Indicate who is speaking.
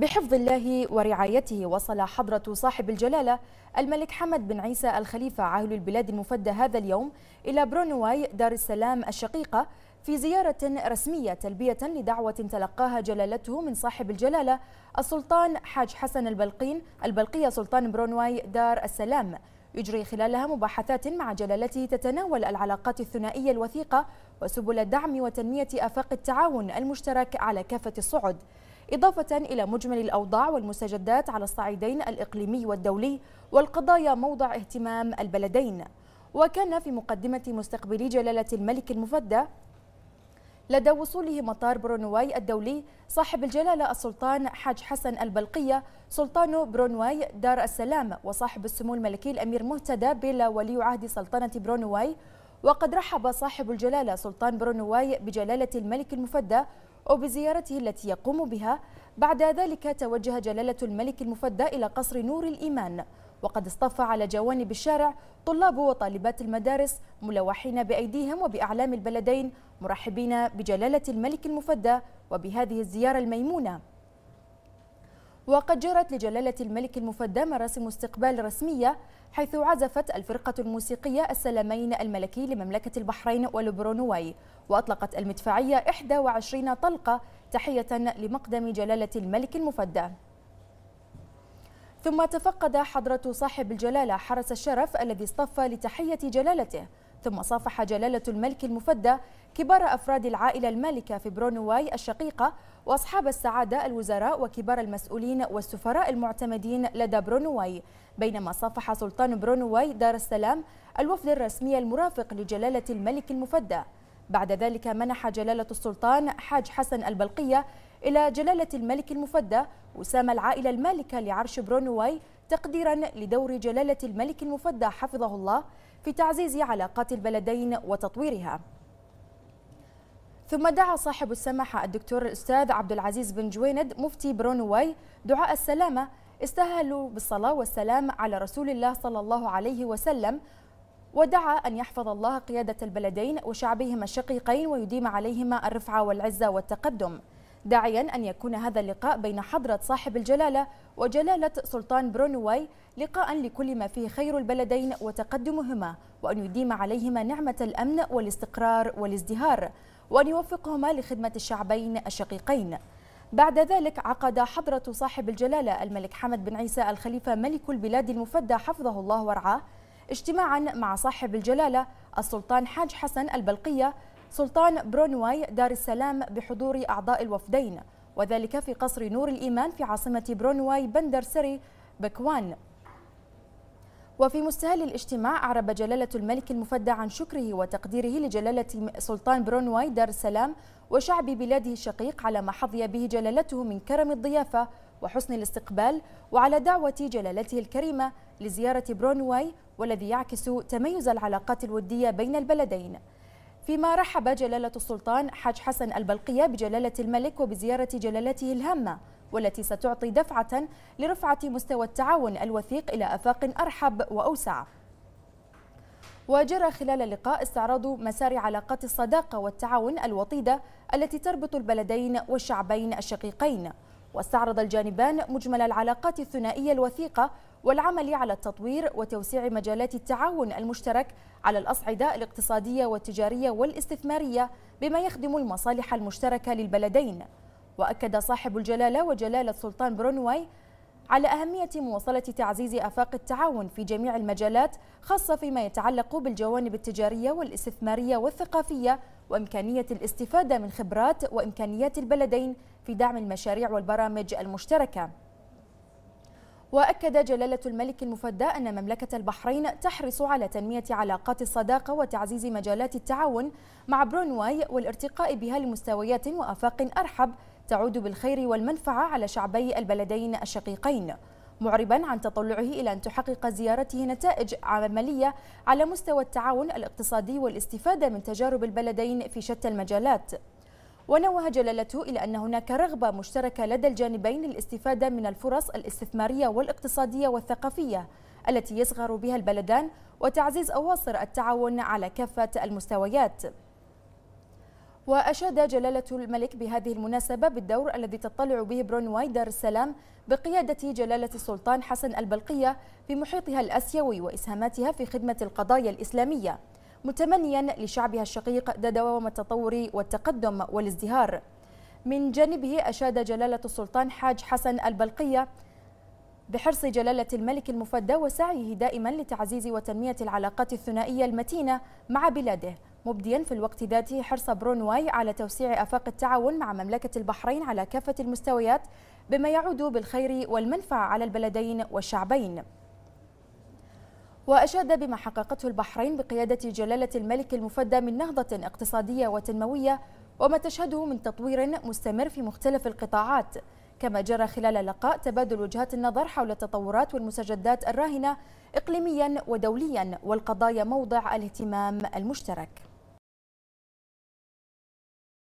Speaker 1: بحفظ الله ورعايته وصل حضرة صاحب الجلالة الملك حمد بن عيسى الخليفة عاهل البلاد المفدى هذا اليوم إلى برونواي دار السلام الشقيقة في زيارة رسمية تلبية لدعوة تلقاها جلالته من صاحب الجلالة السلطان حاج حسن البلقين البلقية سلطان برونواي دار السلام يجري خلالها مباحثات مع جلالته تتناول العلاقات الثنائية الوثيقة وسبل الدعم وتنمية آفاق التعاون المشترك على كافة الصعد إضافة إلى مجمل الأوضاع والمستجدات على الصعيدين الإقليمي والدولي والقضايا موضع اهتمام البلدين وكان في مقدمة مستقبلي جلالة الملك المفدى لدى وصوله مطار برونواي الدولي صاحب الجلالة السلطان حاج حسن البلقية سلطان برونواي دار السلام وصاحب السمو الملكي الأمير مهتدى بلا ولي عهد سلطنة برونواي وقد رحب صاحب الجلالة سلطان برونواي بجلالة الملك المفدى أو بزيارته التي يقوم بها بعد ذلك توجه جلالة الملك المفدى إلى قصر نور الإيمان وقد اصطف على جوانب الشارع طلاب وطالبات المدارس ملوحين بأيديهم وبأعلام البلدين مرحبين بجلالة الملك المفدى وبهذه الزيارة الميمونة وقد جرت لجلالة الملك المفدى مراسم استقبال رسمية حيث عزفت الفرقة الموسيقية السلامين الملكي لمملكة البحرين والبرونواي وأطلقت المدفعية 21 طلقة تحية لمقدم جلالة الملك المفدى ثم تفقد حضرة صاحب الجلالة حرس الشرف الذي اصطف لتحية جلالته ثم صافح جلالة الملك المفدى كبار أفراد العائلة المالكة في برونواي الشقيقة وأصحاب السعادة الوزراء وكبار المسؤولين والسفراء المعتمدين لدى برونواي بينما صافح سلطان برونواي دار السلام الوفد الرسمي المرافق لجلالة الملك المفدى بعد ذلك منح جلالة السلطان حاج حسن البلقية إلى جلالة الملك المفدى وسام العائلة المالكة لعرش برونواي تقديرا لدور جلالة الملك المفدى حفظه الله في تعزيز علاقات البلدين وتطويرها ثم دعا صاحب السماحة الدكتور الأستاذ عبد العزيز بن جويند مفتي برونواي دعاء السلامة استهلوا بالصلاة والسلام على رسول الله صلى الله عليه وسلم ودعا أن يحفظ الله قيادة البلدين وشعبهما الشقيقين ويديم عليهما الرفعة والعزة والتقدم داعيا أن يكون هذا اللقاء بين حضرة صاحب الجلالة وجلالة سلطان برونواي لقاء لكل ما فيه خير البلدين وتقدمهما وأن يديم عليهما نعمة الأمن والاستقرار والازدهار وأن يوفقهما لخدمة الشعبين الشقيقين بعد ذلك عقد حضرة صاحب الجلالة الملك حمد بن عيسى الخليفة ملك البلاد المفدى حفظه الله ورعاه اجتماعا مع صاحب الجلالة السلطان حاج حسن البلقية سلطان برونواي دار السلام بحضور أعضاء الوفدين وذلك في قصر نور الإيمان في عاصمة برونواي بندر سري بكوان وفي مستهل الاجتماع أعرب جلالة الملك المفدى عن شكره وتقديره لجلالة سلطان برونواي دار السلام وشعب بلاده الشقيق على ما حظي به جلالته من كرم الضيافة وحسن الاستقبال وعلى دعوة جلالته الكريمة لزيارة برونواي والذي يعكس تميز العلاقات الودية بين البلدين فيما رحب جلالة السلطان حاج حسن البلقية بجلالة الملك وبزيارة جلالته الهامة والتي ستعطي دفعة لرفعة مستوى التعاون الوثيق إلى أفاق أرحب وأوسع وجرى خلال اللقاء استعراض مسار علاقات الصداقة والتعاون الوطيدة التي تربط البلدين والشعبين الشقيقين واستعرض الجانبان مجمل العلاقات الثنائية الوثيقة والعمل على التطوير وتوسيع مجالات التعاون المشترك على الأصعدة الاقتصادية والتجارية والاستثمارية بما يخدم المصالح المشتركة للبلدين وأكد صاحب الجلالة وجلالة سلطان برونواي على أهمية مواصلة تعزيز آفاق التعاون في جميع المجالات خاصة فيما يتعلق بالجوانب التجارية والاستثمارية والثقافية وإمكانية الاستفادة من خبرات وإمكانيات البلدين في دعم المشاريع والبرامج المشتركة وأكد جلالة الملك المفدى أن مملكة البحرين تحرص على تنمية علاقات الصداقة وتعزيز مجالات التعاون مع برونواي والارتقاء بها لمستويات وآفاق أرحب تعود بالخير والمنفعة على شعبي البلدين الشقيقين معربا عن تطلعه إلى أن تحقق زيارته نتائج عملية على مستوى التعاون الاقتصادي والاستفادة من تجارب البلدين في شتى المجالات ونوه جلالته إلى أن هناك رغبة مشتركة لدى الجانبين للاستفادة من الفرص الاستثمارية والاقتصادية والثقافية التي يصغر بها البلدان وتعزيز أواصر التعاون على كافة المستويات وأشاد جلالة الملك بهذه المناسبة بالدور الذي تطلع به برونواي دار السلام بقيادة جلالة السلطان حسن البلقية في محيطها الأسيوي وإسهاماتها في خدمة القضايا الإسلامية متمنيا لشعبها الشقيق دوام التطور والتقدم والازدهار من جانبه أشاد جلالة السلطان حاج حسن البلقية بحرص جلالة الملك المفدى وسعيه دائما لتعزيز وتنمية العلاقات الثنائية المتينة مع بلاده مبديا في الوقت ذاته حرص برونواي على توسيع آفاق التعاون مع مملكة البحرين على كافة المستويات بما يعود بالخير والمنفعة على البلدين والشعبين وأشاد بما حققته البحرين بقيادة جلالة الملك المفدى من نهضة اقتصادية وتنموية وما تشهده من تطوير مستمر في مختلف القطاعات كما جرى خلال اللقاء تبادل وجهات النظر حول التطورات والمستجدات الراهنة إقليميا ودوليا والقضايا موضع الاهتمام المشترك